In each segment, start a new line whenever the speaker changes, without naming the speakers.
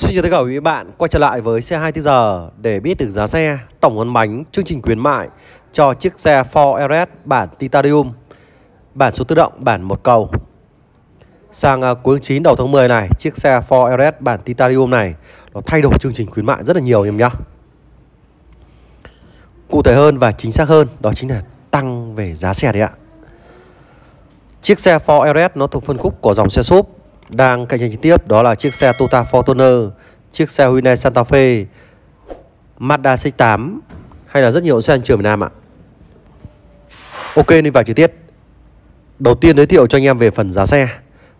Xin chào tất cả quý bạn quay trở lại với xe 2 giờ để biết được giá xe, tổng hơn bánh, chương trình khuyến mại cho chiếc xe Ford Everest bản Titanium, bản số tự động, bản một cầu. Sang à, cuối 9 đầu tháng 10 này, chiếc xe Ford Everest bản Titanium này nó thay đổi chương trình khuyến mại rất là nhiều em nhá. Cụ thể hơn và chính xác hơn đó chính là tăng về giá xe đấy ạ. Chiếc xe Ford Everest nó thuộc phân khúc của dòng xe suv đang cạnh tranh trực tiếp đó là chiếc xe Toyota Fortuner, chiếc xe Hyundai Santa Fe, Mazda CX-8 hay là rất nhiều xe anh trường Việt Nam ạ. Ok đi vào chi tiết. Đầu tiên giới thiệu cho anh em về phần giá xe.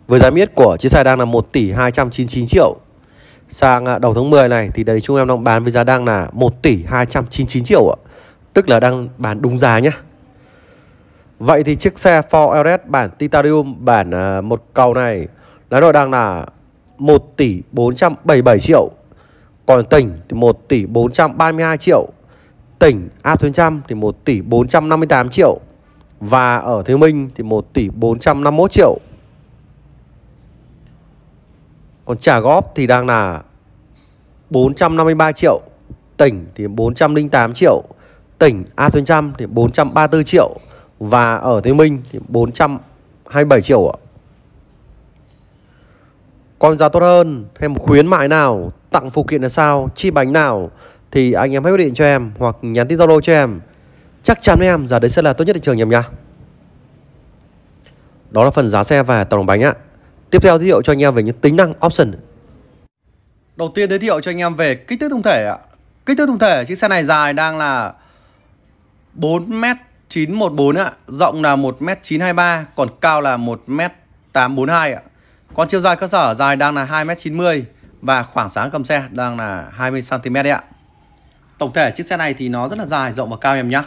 Với giá miết của chiếc xe đang là 1 tỷ 299 triệu. Sang à, đầu tháng 10 này thì đấy chúng em đang bán với giá đang là 1 tỷ 299 triệu ạ. Tức là đang bán đúng giá nhé. Vậy thì chiếc xe Ford Everest bản Titanium bản à, một cầu này Đấy rồi đang là 1 tỷ 477 triệu Còn tỉnh thì 1 tỷ 432 triệu Tỉnh áp tuyến trăm thì 1 tỷ 458 triệu Và ở Thế Minh thì 1 tỷ 451 triệu Còn trả góp thì đang là 453 triệu Tỉnh thì 408 triệu Tỉnh áp tuyến trăm thì 434 triệu Và ở Thế Minh thì 427 triệu ạ con giá tốt hơn thêm khuyến mại nào tặng phụ kiện là sao chi bánh nào thì anh em hãy quyết định cho em hoặc nhắn tin zalo cho em chắc chắn với em giá đấy sẽ là tốt nhất thị trường nhầm nhá đó là phần giá xe và tổng bánh ạ tiếp theo giới thiệu cho anh em về những tính năng option đầu tiên giới thiệu cho anh em về kích thước tổng thể ạ kích thước tổng thể chiếc xe này dài đang là 4m914 ạ rộng là 1m923 còn cao là 1m842 ạ còn chiều dài cơ sở dài đang là 2m90 và khoảng sáng cầm xe đang là 20cm đấy ạ. Tổng thể chiếc xe này thì nó rất là dài, rộng và cao em nhé.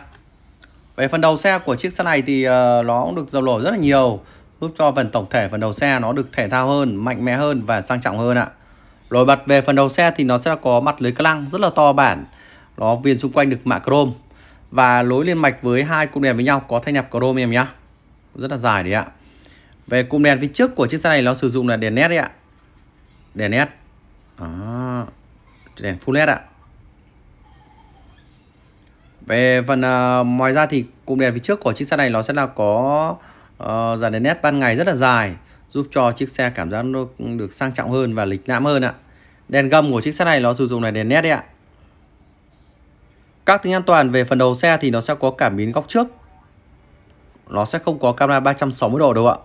Về phần đầu xe của chiếc xe này thì ờ, nó cũng được dầu lổ rất là nhiều giúp cho phần tổng thể phần đầu xe nó được thể thao hơn, mạnh mẽ hơn và sang trọng hơn ạ. Rồi bật về phần đầu xe thì nó sẽ có mặt lưới ca lăng rất là to bản. Nó viền xung quanh được mạ chrome và lối liên mạch với hai cụm đèn với nhau có thanh nhập chrome em nhé. Rất là dài đấy ạ. Về cụm đèn phía trước của chiếc xe này nó sử dụng là đèn LED đấy ạ. Đèn LED, Đó. Đèn full led ạ. Về phần uh, ngoài ra thì cụm đèn phía trước của chiếc xe này nó sẽ là có uh, dàn đèn LED ban ngày rất là dài giúp cho chiếc xe cảm giác nó được sang trọng hơn và lịch lãm hơn ạ. Đèn gầm của chiếc xe này nó sử dụng là đèn LED đấy ạ. Các tính an toàn về phần đầu xe thì nó sẽ có cảm biến góc trước. Nó sẽ không có camera 360 độ đâu ạ.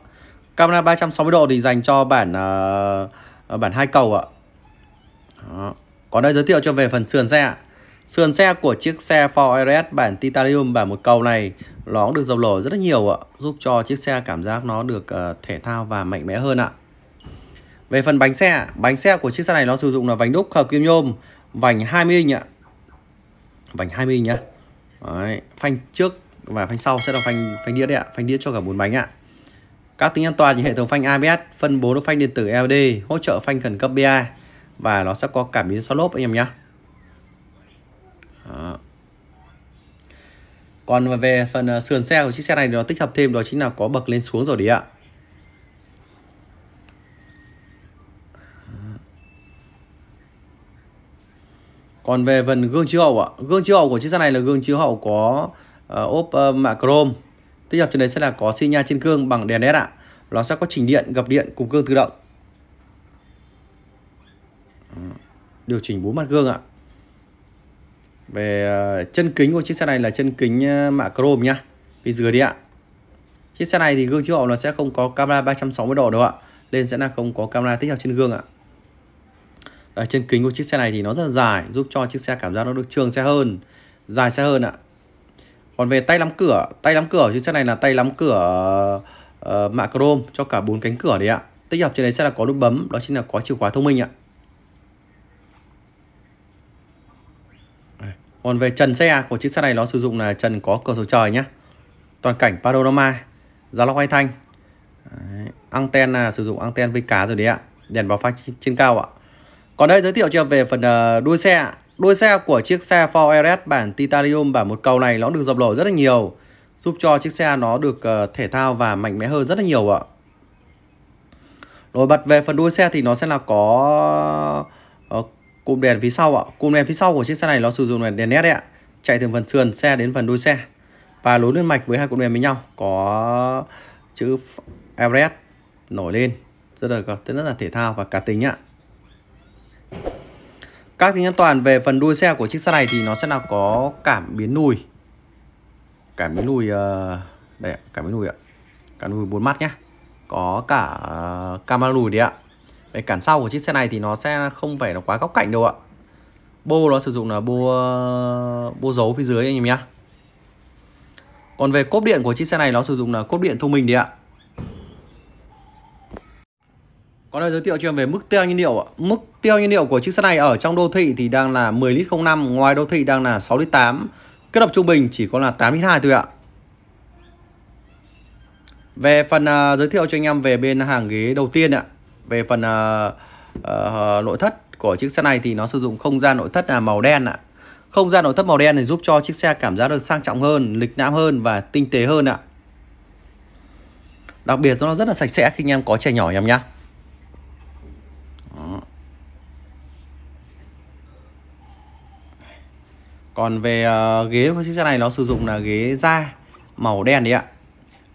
Camera 360 độ thì dành cho bản uh, bản hai cầu ạ. Đó. Còn đây giới thiệu cho về phần sườn xe ạ. Sườn xe của chiếc xe Ford RS bản Titanium bản một cầu này nó cũng được dầu lổ rất là nhiều ạ, giúp cho chiếc xe cảm giác nó được uh, thể thao và mạnh mẽ hơn ạ. Về phần bánh xe, bánh xe của chiếc xe này nó sử dụng là vành đúc hợp kim nhôm, vành 20 inch ạ. Vành 20 inch nhá. Đấy, phanh trước và phanh sau sẽ là phanh phanh đĩa đấy ạ, phanh đĩa cho cả bốn bánh ạ. Các tính an toàn như hệ thống phanh ABS, phân bố đốt phanh điện tử LD, hỗ trợ phanh khẩn cấp BA và nó sẽ có cảm biến xoắn lốp anh em nhé. Còn về phần ờ, sườn xe của chiếc xe này thì nó tích hợp thêm đó chính là có bậc lên xuống rồi đấy ạ. Còn về phần gương chiếu hậu ạ, gương chiếu hậu của chiếc xe này là gương chiếu hậu có uh, ốp uh, mạ chrome tiếp theo trên đấy sẽ là có xi nha trên gương bằng đèn led ạ. Nó sẽ có chỉnh điện, gập điện cùng gương tự động. Điều chỉnh bốn mặt gương ạ. Về ờ, chân kính của chiếc xe này là chân kính ờ, mạ chrome nhá. Vì dưới đi ạ. Chiếc xe này thì gương chiếu hậu nó sẽ không có camera 360 độ đâu ạ. Nên sẽ là không có camera tích hợp trên gương ạ. Đấy, chân kính của chiếc xe này thì nó rất là dài, giúp cho chiếc xe cảm giác nó được trường xe hơn, dài xe hơn ạ còn về tay nắm cửa tay nắm cửa trên xe này là tay nắm cửa uh, ờ, mạ chrome cho cả bốn cánh cửa đấy ạ tích hợp trên đấy sẽ là có nút bấm đó chính là có chìa khóa thông minh ạ còn về trần xe của chiếc xe này nó sử dụng là trần có cửa sổ trời nhé toàn cảnh panorama giá lóc hay thanh đấy. anten là sử dụng anten với cá rồi đấy ạ đèn báo pha trên cao ạ còn đây giới thiệu cho về phần ờ, đuôi xe ạ Đuôi xe của chiếc xe Ford LS bản Titanium bản một cầu này nó được dập nổi rất là nhiều giúp cho chiếc xe nó được ờ, thể thao và mạnh mẽ hơn rất là nhiều ạ. Rồi bật về phần đuôi xe thì nó sẽ là có ờ, cụm đèn phía sau ạ. Cụm đèn phía sau của chiếc xe này nó sử dụng đèn LED ạ. Chạy từ phần sườn xe đến phần đuôi xe. Và nối liên mạch với hai cụm đèn với nhau có chữ Everest nổi lên rất là rất là thể thao và cá tính ạ. Các tính an toàn về phần đuôi xe của chiếc xe này thì nó sẽ là có cảm biến lùi. Cảm biến lùi ờ, đây cảm biến lùi ạ. Cảm lùi bốn mắt nhá. Có cả ờ, camera lùi đấy ạ. Về cản sau của chiếc xe này thì nó sẽ không phải là quá góc cạnh đâu ạ. Bô nó sử dụng là bô ờ, bô dấu phía dưới anh em nhá. Còn về cốp điện của chiếc xe này nó sử dụng là cốp điện thông minh đấy ạ. Có đây giới thiệu cho em về mức tiêu nhiên liệu ạ. Mức tiêu nhiên liệu của chiếc xe này ở trong đô thị thì đang là 10 lít 05, ngoài đô thị đang là 6 lít 8. Kết hợp trung bình chỉ có là 8 lít 2 thôi ạ. Về phần uh, giới thiệu cho anh em về bên hàng ghế đầu tiên ạ. Về phần uh, uh, nội thất của chiếc xe này thì nó sử dụng không gian nội thất là màu đen ạ. Không gian nội thất màu đen này giúp cho chiếc xe cảm giác được sang trọng hơn, lịch lãm hơn và tinh tế hơn ạ. Đặc biệt nó rất là sạch sẽ khi anh em có trẻ nhỏ em nhé còn về uh, ghế của chiếc xe này nó sử dụng là ghế da màu đen đấy ạ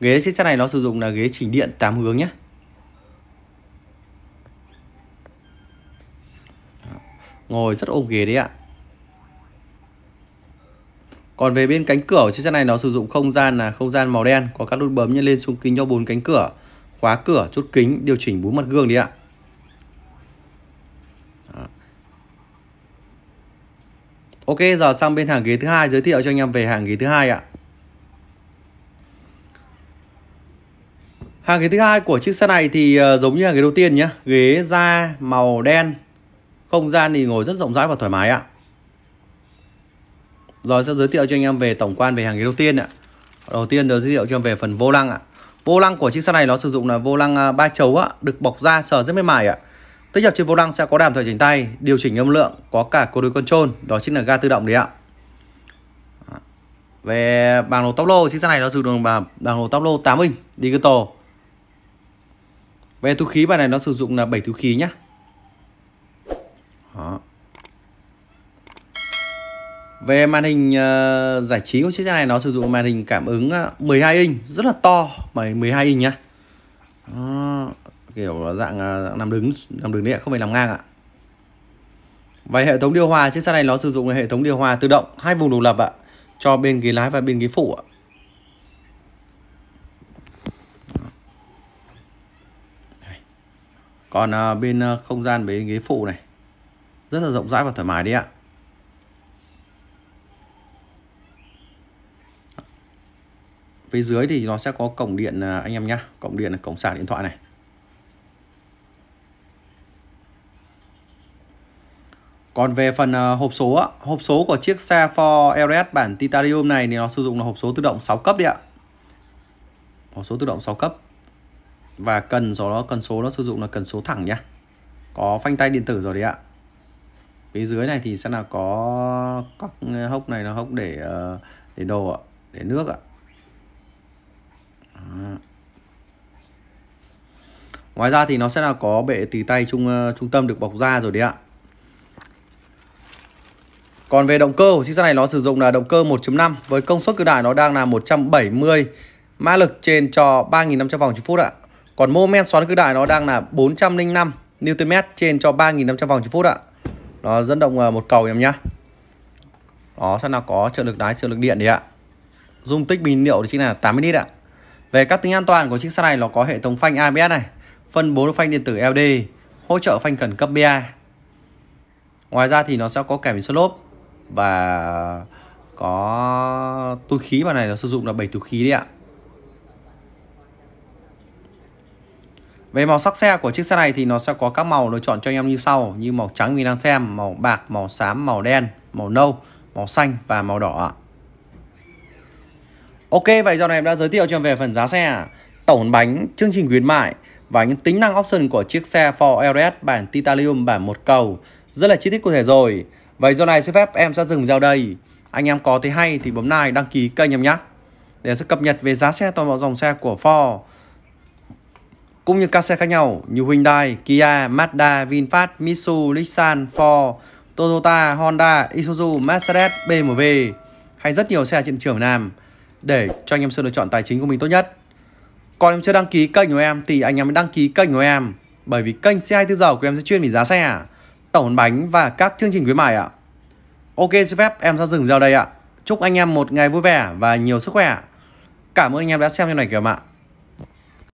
ghế chiếc xe này nó sử dụng là ghế chỉnh điện 8 hướng nhé ngồi rất ôm ghế đấy ạ còn về bên cánh cửa của chiếc xe này nó sử dụng không gian là không gian màu đen có các nút bấm như lên xuống kính cho bốn cánh cửa khóa cửa chốt kính điều chỉnh bốn mặt gương đấy ạ Ok, giờ sang bên hàng ghế thứ hai giới thiệu cho anh em về hàng ghế thứ hai ạ. Hàng ghế thứ hai của chiếc xe này thì ờ, giống như hàng ghế đầu tiên nhé, ghế da màu đen, không gian thì ngồi rất rộng rãi và thoải mái ạ. Rồi sẽ giới thiệu cho anh em về tổng quan về hàng ghế đầu tiên ạ. Đầu tiên giới thiệu cho em về phần vô lăng ạ. Vô lăng của chiếc xe này nó sử dụng là vô lăng ờ, ba chấu ạ, được bọc da sờ rất mềm mại ạ. Tích hợp trên vô lăng sẽ có đàm thoại chỉnh tay, điều chỉnh âm lượng, có cả cột đuôi control, đó chính là ga tự động đấy ạ. Về bảng lỗ tốc lô, chiếc xe này nó sử dụng bảng bảng lỗ tốc lô 8 inch digital. Về túi khí bài này nó sử dụng là 7 túi khí nhá. Đó. Về màn hình uh, giải trí của chiếc xe này nó sử dụng màn hình cảm ứng 12 ờ, inch, rất là to, 12 inch nhá. Đó kiểu à, dạng nằm đứng nằm đứng đấy không phải nằm ngang ạ vậy hệ thống điều hòa chiếc xe này nó sử dụng hệ thống điều hòa tự động hai vùng độc lập ạ cho bên ghế lái và bên ghế phụ ạ còn à, bên à, không gian bên ghế phụ này rất là rộng rãi và thoải mái đấy ạ phía dưới thì nó sẽ có cổng điện anh em nhá cổng điện là cổng sạc điện thoại này Còn về phần ờ, hộp số, á hộp số của chiếc xe Ford Everest bản Titanium này thì nó sử dụng là hộp số tự động 6 cấp đi ạ. Hộp số tự động 6 cấp. Và cần số nó cần số nó sử dụng là cần số thẳng nhá. Có phanh tay điện tử rồi đấy ạ. Phía dưới này thì sẽ là có các ờ, hốc này là hốc để ờ, để đồ ạ, để nước ạ. Ngoài ra thì nó sẽ là có bệ tì tay trung trung tâm được bọc da rồi đấy ạ. Còn về động cơ của chiếc xe này nó sử dụng là động cơ 1.5 với công suất cực đại nó đang là 170 mã lực trên cho 3.500 vòng phút ạ. Còn mô men xoắn cực đại nó đang là 405 Nm trên cho 3.500 vòng phút ạ. Nó dẫn động ờ, một cầu em nhá. Đó, xem nào có trợ lực đái, trợ lực điện đấy ạ. Dung tích bình liệu thì chính là 80 lít ạ. Về các tính an toàn của chiếc xe này nó có hệ thống phanh ABS này, phân bố phanh điện tử e LD, hỗ trợ phanh khẩn cấp BA. Ngoài ra thì nó sẽ có kèm số lốp và có túi khí bài này nó sử dụng là 7 túi khí đấy ạ Về màu sắc xe của chiếc xe này thì nó sẽ có các màu lựa chọn cho anh em như sau như màu trắng mình đang xem, màu bạc, màu xám, màu đen, màu nâu, màu xanh và màu đỏ ạ Ok vậy giờ này em đã giới thiệu cho em về phần giá xe, tổng bánh, chương trình khuyến mại và những tính năng option của chiếc xe Ford Everest bản Titanium bản một cầu rất là chi tiết cụ thể rồi. Vậy do này xin phép em sẽ dừng vào đây. Anh em có thấy hay thì bấm like đăng ký kênh em nhé. Để sẽ cập nhật về giá xe toàn bộ dòng xe của Ford cũng như các xe khác nhau như Hyundai, Kia, Mazda, VinFast, Mitsubishi, Nissan, Ford, Toyota, Honda, Isuzu, Mercedes, BMW hay rất nhiều xe trên trường Nam để cho anh em sự lựa chọn tài chính của mình tốt nhất. Còn em chưa đăng ký kênh của em thì anh em hãy đăng ký kênh của em bởi vì kênh xe 24 giờ của em sẽ chuyên về giá xe. à tẩu bánh và các chương trình khuyến mại ạ. Ok xin phép em ra dừng video đây ạ. Chúc anh em một ngày vui vẻ và nhiều sức khỏe. Cảm ơn anh em đã xem video này kìa ạ.